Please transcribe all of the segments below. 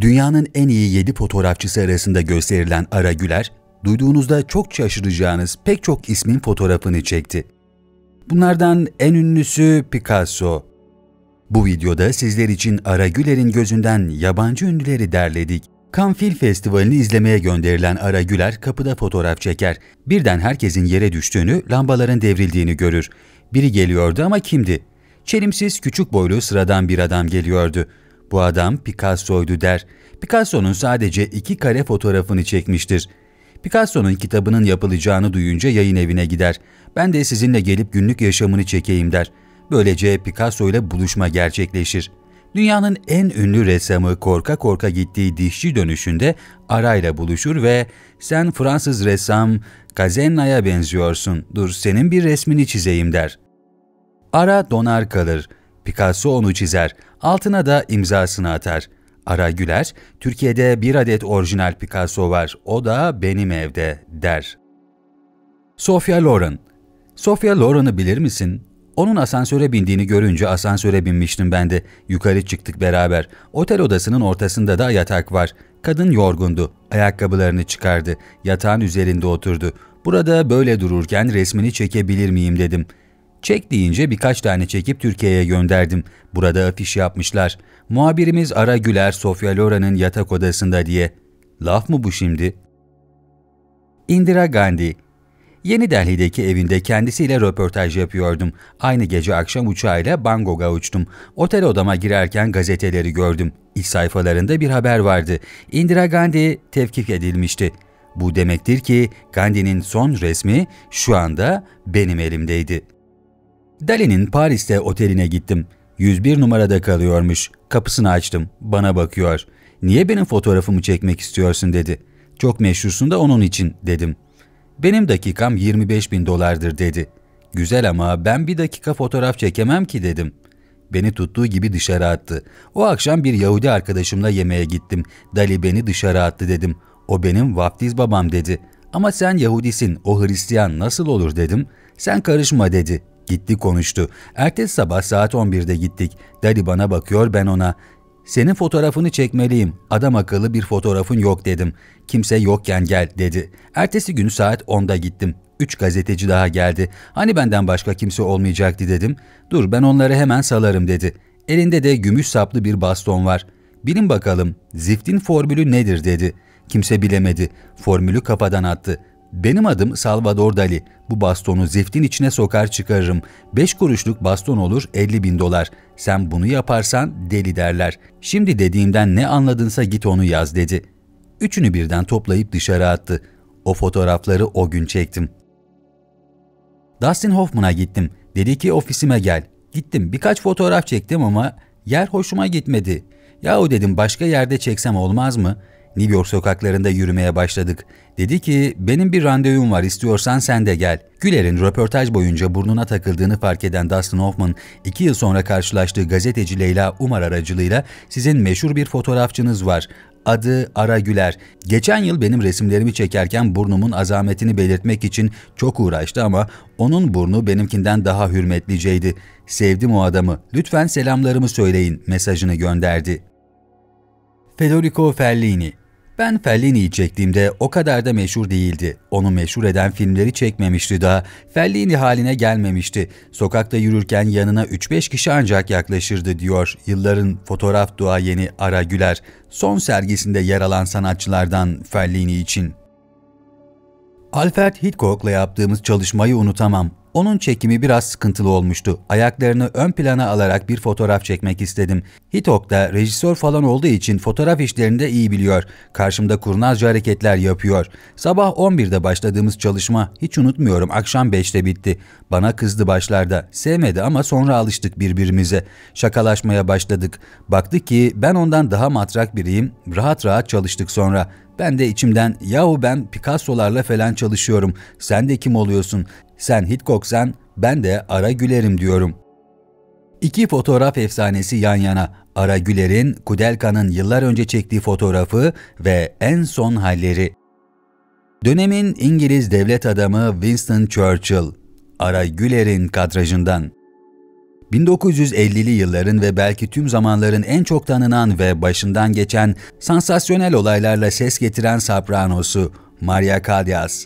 Dünyanın en iyi 7 fotoğrafçısı arasında gösterilen Ara Güler, duyduğunuzda çok şaşıracağınız pek çok ismin fotoğrafını çekti. Bunlardan en ünlüsü Picasso. Bu videoda sizler için Ara Güler'in gözünden yabancı ünlüleri derledik. Cannes Festivali'ni izlemeye gönderilen Ara Güler kapıda fotoğraf çeker. Birden herkesin yere düştüğünü, lambaların devrildiğini görür. Biri geliyordu ama kimdi? Çelimsiz, küçük boylu, sıradan bir adam geliyordu. Bu adam Picasso'ydu der. Picasso'nun sadece iki kare fotoğrafını çekmiştir. Picasso'nun kitabının yapılacağını duyunca yayın evine gider. Ben de sizinle gelip günlük yaşamını çekeyim der. Böylece Picasso ile buluşma gerçekleşir. Dünyanın en ünlü ressamı korka korka gittiği dişçi dönüşünde arayla buluşur ve ''Sen Fransız ressam Kazenna'ya benziyorsun, dur senin bir resmini çizeyim.'' der. Ara donar kalır. Picasso onu çizer, altına da imzasını atar. Ara Güler, Türkiye'de bir adet orijinal Picasso var, o da benim evde, der. Sophia Loren Sophia Loren'ı bilir misin? Onun asansöre bindiğini görünce asansöre binmiştim ben de. Yukarı çıktık beraber. Otel odasının ortasında da yatak var. Kadın yorgundu. Ayakkabılarını çıkardı. Yatağın üzerinde oturdu. Burada böyle dururken resmini çekebilir miyim dedim. Çek deyince birkaç tane çekip Türkiye'ye gönderdim. Burada afiş yapmışlar. Muhabirimiz Ara Güler Sofya Lora'nın yatak odasında diye. Laf mı bu şimdi? Indira Gandhi Yeni Delhi'deki evinde kendisiyle röportaj yapıyordum. Aynı gece akşam uçağıyla Bangkok'a uçtum. Otel odama girerken gazeteleri gördüm. İlk sayfalarında bir haber vardı. Indira Gandhi tevkif edilmişti. Bu demektir ki Gandhi'nin son resmi şu anda benim elimdeydi.'' Dali'nin Paris'te oteline gittim. 101 numarada kalıyormuş. Kapısını açtım. Bana bakıyor. Niye benim fotoğrafımı çekmek istiyorsun dedi. Çok meşhursun da onun için dedim. Benim dakikam 25 bin dolardır dedi. Güzel ama ben bir dakika fotoğraf çekemem ki dedim. Beni tuttuğu gibi dışarı attı. O akşam bir Yahudi arkadaşımla yemeğe gittim. Dali beni dışarı attı dedim. O benim vaftiz babam dedi. Ama sen Yahudisin, o Hristiyan nasıl olur dedim. Sen karışma dedi. Gitti konuştu. Ertesi sabah saat 11'de gittik. Dadi bana bakıyor ben ona. Senin fotoğrafını çekmeliyim. Adam akıllı bir fotoğrafın yok dedim. Kimse yokken gel dedi. Ertesi gün saat 10'da gittim. Üç gazeteci daha geldi. Hani benden başka kimse olmayacaktı dedim. Dur ben onları hemen salarım dedi. Elinde de gümüş saplı bir baston var. Bilin bakalım ziftin formülü nedir dedi. Kimse bilemedi. Formülü kafadan attı. Benim adım Salvador Dali. Bu bastonu ziftin içine sokar çıkarırım. Beş kuruşluk baston olur 50 bin dolar. Sen bunu yaparsan deli derler. Şimdi dediğimden ne anladınsa git onu yaz dedi. Üçünü birden toplayıp dışarı attı. O fotoğrafları o gün çektim. Dustin Hoffman'a gittim. Dedi ki ofisime gel. Gittim birkaç fotoğraf çektim ama yer hoşuma gitmedi. Yahu dedim başka yerde çeksem olmaz mı?'' New York sokaklarında yürümeye başladık. Dedi ki, benim bir randevum var istiyorsan sen de gel. Güler'in röportaj boyunca burnuna takıldığını fark eden Dustin Hoffman, iki yıl sonra karşılaştığı gazeteci Leyla Umar aracılığıyla sizin meşhur bir fotoğrafçınız var. Adı Ara Güler. Geçen yıl benim resimlerimi çekerken burnumun azametini belirtmek için çok uğraştı ama onun burnu benimkinden daha hürmetliceydi. Sevdim o adamı. Lütfen selamlarımı söyleyin mesajını gönderdi. Federico Fellini ben Fellini'yi çektiğimde o kadar da meşhur değildi. Onu meşhur eden filmleri çekmemişti daha. Fellini haline gelmemişti. Sokakta yürürken yanına 3-5 kişi ancak yaklaşırdı diyor yılların fotoğraf duayeni Ara Güler. Son sergisinde yer alan sanatçılardan Fellini için. Alfred Hitchcock'la yaptığımız çalışmayı unutamam. Onun çekimi biraz sıkıntılı olmuştu. Ayaklarını ön plana alarak bir fotoğraf çekmek istedim. Hitok da rejisör falan olduğu için fotoğraf işlerini de iyi biliyor. Karşımda kurnazca hareketler yapıyor. Sabah 11'de başladığımız çalışma hiç unutmuyorum akşam 5'te bitti. Bana kızdı başlarda. Sevmedi ama sonra alıştık birbirimize. Şakalaşmaya başladık. Baktı ki ben ondan daha matrak biriyim. Rahat rahat çalıştık sonra. Ben de içimden yahu ben Picasso'larla falan çalışıyorum. Sen de kim oluyorsun? Sen Hitchcock'san ben de Ara Güler'im diyorum. İki fotoğraf efsanesi yan yana. Ara Güler'in Kudelka'nın yıllar önce çektiği fotoğrafı ve en son halleri. Dönemin İngiliz devlet adamı Winston Churchill, Ara Güler'in kadrajından. 1950'li yılların ve belki tüm zamanların en çok tanınan ve başından geçen sansasyonel olaylarla ses getiren sopranosu Maria Callas.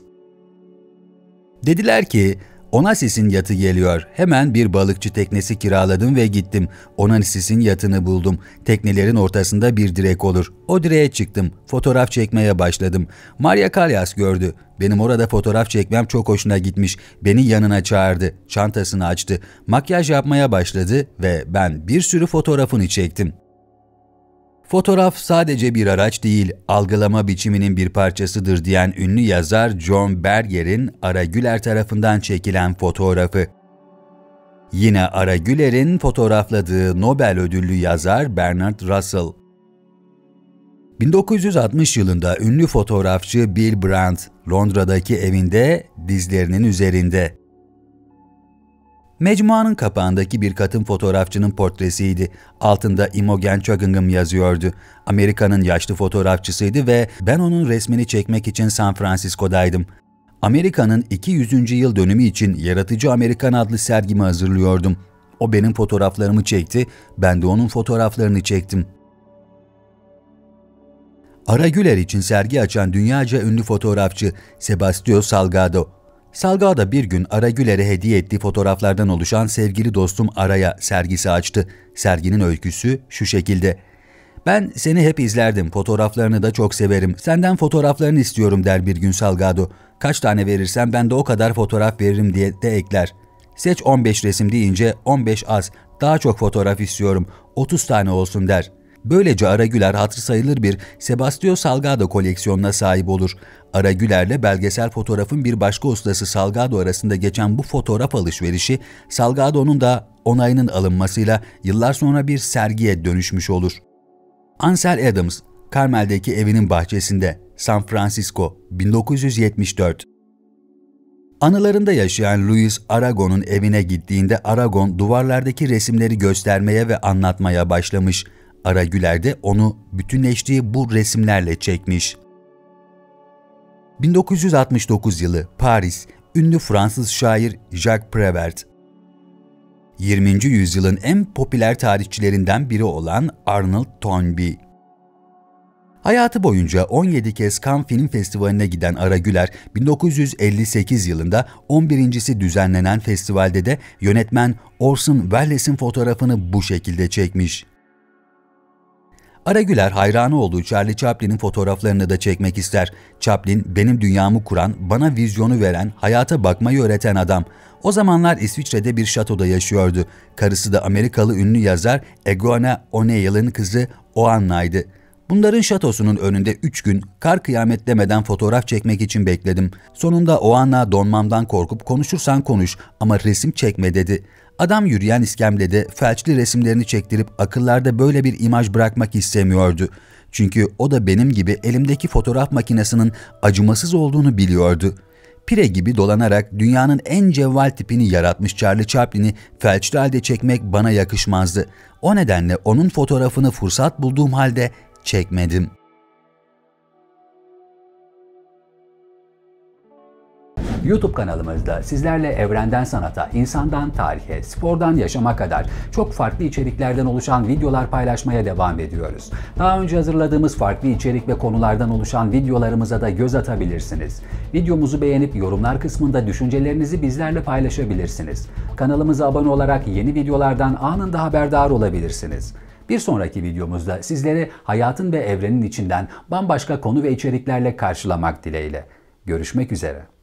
Dediler ki Onassis'in yatı geliyor. Hemen bir balıkçı teknesi kiraladım ve gittim. Onassis'in yatını buldum. Teknelerin ortasında bir direk olur. O direğe çıktım. Fotoğraf çekmeye başladım. Maria Kalyas gördü. Benim orada fotoğraf çekmem çok hoşuna gitmiş. Beni yanına çağırdı. Çantasını açtı. Makyaj yapmaya başladı ve ben bir sürü fotoğrafını çektim. Fotoğraf sadece bir araç değil, algılama biçiminin bir parçasıdır diyen ünlü yazar John Berger'in Ara Güler tarafından çekilen fotoğrafı. Yine Ara Güler'in fotoğrafladığı Nobel ödüllü yazar Bernard Russell. 1960 yılında ünlü fotoğrafçı Bill Brandt, Londra'daki evinde dizlerinin üzerinde Mecmuanın kapağındaki bir katın fotoğrafçının portresiydi. Altında Imogen Chugging'ım yazıyordu. Amerika'nın yaşlı fotoğrafçısıydı ve ben onun resmini çekmek için San Francisco'daydım. Amerika'nın 200. yıl dönümü için Yaratıcı Amerikan adlı sergimi hazırlıyordum. O benim fotoğraflarımı çekti, ben de onun fotoğraflarını çektim. Ara Güler için sergi açan dünyaca ünlü fotoğrafçı Sebastio Salgado Salgada bir gün Ara Güler'e hediye ettiği fotoğraflardan oluşan sevgili dostum Ara'ya sergisi açtı. Serginin öyküsü şu şekilde. Ben seni hep izlerdim, fotoğraflarını da çok severim. Senden fotoğraflarını istiyorum der bir gün Salgado. Kaç tane verirsen ben de o kadar fotoğraf veririm diye de ekler. Seç 15 resim deyince 15 az, daha çok fotoğraf istiyorum, 30 tane olsun der. Böylece Aragüler hatır sayılır bir Sebastio Salgado koleksiyonuna sahip olur. Ara Güler'le belgesel fotoğrafın bir başka ustası Salgado arasında geçen bu fotoğraf alışverişi Salgado'nun da onayının alınmasıyla yıllar sonra bir sergiye dönüşmüş olur. Ansel Adams, Carmel'deki evinin bahçesinde, San Francisco, 1974. Anılarında yaşayan Luis Aragon'un evine gittiğinde Aragon duvarlardaki resimleri göstermeye ve anlatmaya başlamış. Ara Güler de onu bütünleştiği bu resimlerle çekmiş. 1969 yılı Paris, ünlü Fransız şair Jacques Prévert. 20. yüzyılın en popüler tarihçilerinden biri olan Arnold Toynbee. Hayatı boyunca 17 kez Cannes Film Festivali'ne giden Ara Güler, 1958 yılında 11.si düzenlenen festivalde de yönetmen Orson Welles'in fotoğrafını bu şekilde çekmiş. Ara Güler hayranı olduğu Charlie Chaplin'in fotoğraflarını da çekmek ister. Chaplin benim dünyamı kuran, bana vizyonu veren, hayata bakmayı öğreten adam. O zamanlar İsviçre'de bir şatoda yaşıyordu. Karısı da Amerikalı ünlü yazar Egona O'Neill'in kızı Oanna'ydı. Bunların şatosunun önünde üç gün kar kıyamet demeden fotoğraf çekmek için bekledim. Sonunda o anla donmamdan korkup konuşursan konuş ama resim çekme dedi. Adam yürüyen iskemlede felçli resimlerini çektirip akıllarda böyle bir imaj bırakmak istemiyordu. Çünkü o da benim gibi elimdeki fotoğraf makinesinin acımasız olduğunu biliyordu. Pire gibi dolanarak dünyanın en cevval tipini yaratmış Charlie Chaplin'i felçli halde çekmek bana yakışmazdı. O nedenle onun fotoğrafını fırsat bulduğum halde çekmedim. YouTube kanalımızda sizlerle evrenden sanata, insandan tarihe, spordan yaşama kadar çok farklı içeriklerden oluşan videolar paylaşmaya devam ediyoruz. Daha önce hazırladığımız farklı içerik ve konulardan oluşan videolarımıza da göz atabilirsiniz. Videomuzu beğenip yorumlar kısmında düşüncelerinizi bizlerle paylaşabilirsiniz. Kanalımıza abone olarak yeni videolardan anında haberdar olabilirsiniz. Bir sonraki videomuzda sizleri hayatın ve evrenin içinden bambaşka konu ve içeriklerle karşılamak dileğiyle. Görüşmek üzere.